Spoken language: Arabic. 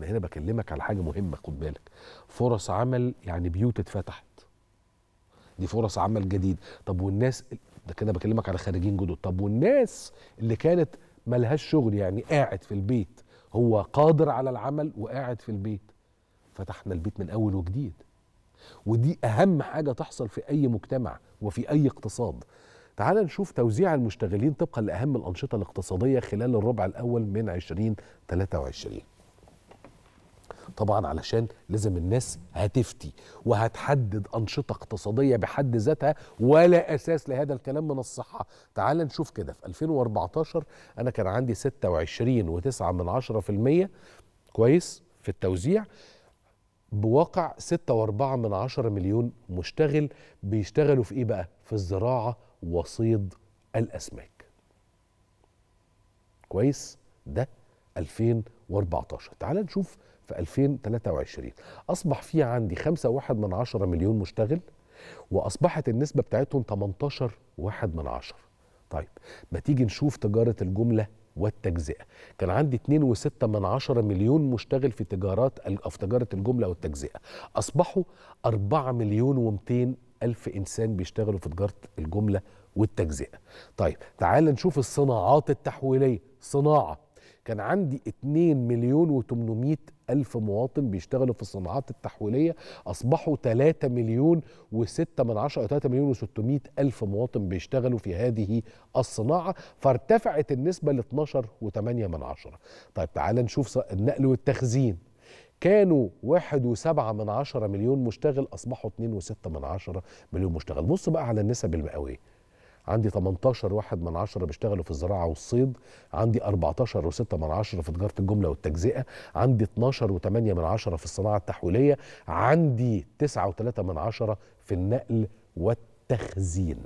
انا هنا بكلمك على حاجه مهمه خد بالك فرص عمل يعني بيوت اتفتحت دي فرص عمل جديد طب والناس ده كده بكلمك على خارجين جدد طب والناس اللي كانت ملهاش شغل يعني قاعد في البيت هو قادر على العمل وقاعد في البيت فتحنا البيت من اول وجديد ودي اهم حاجه تحصل في اي مجتمع وفي اي اقتصاد تعال نشوف توزيع المشتغلين طبقا لاهم الانشطه الاقتصاديه خلال الربع الاول من 2023 طبعا علشان لازم الناس هتفتي وهتحدد أنشطة اقتصادية بحد ذاتها ولا أساس لهذا الكلام من الصحة تعال نشوف كده في 2014 أنا كان عندي 26.9 من كويس في التوزيع بواقع 6.4 من مليون مشتغل بيشتغلوا في إيه بقى؟ في الزراعة وصيد الأسماك كويس؟ ده 2014 تعال نشوف في 2023 أصبح في عندي 5.1 من عشرة مليون مشتغل وأصبحت النسبة بتاعتهم 18 واحد من عشرة طيب ما تيجي نشوف تجارة الجملة والتجزئة كان عندي 2.6 من عشرة مليون مشتغل في تجارات أو في تجارة الجملة والتجزئة أصبحوا 4 مليون و200 ألف إنسان بيشتغلوا في تجارة الجملة والتجزئة طيب تعال نشوف الصناعات التحويلية صناعة كان عندي 2 مليون و800 ألف مواطن بيشتغلوا في الصناعات التحويلية أصبحوا 3 مليون و6 من عشرة أو 3 مليون و600 ألف مواطن بيشتغلوا في هذه الصناعة فارتفعت النسبة ل 12 و8 من عشرة طيب تعال نشوف النقل والتخزين كانوا واحد وسبعة من عشرة مليون مشتغل أصبحوا اتنين وستة من عشرة مليون مشتغل بص بقى على النسب المئوية عندي 18 واحد من عشرة بيشتغلوا في الزراعة والصيد عندي 14 و6 من عشرة في تجارة الجملة والتجزئة عندي 12 و8 من عشرة في الصناعة التحويلية عندي 9 و3 من عشرة في النقل والتخزين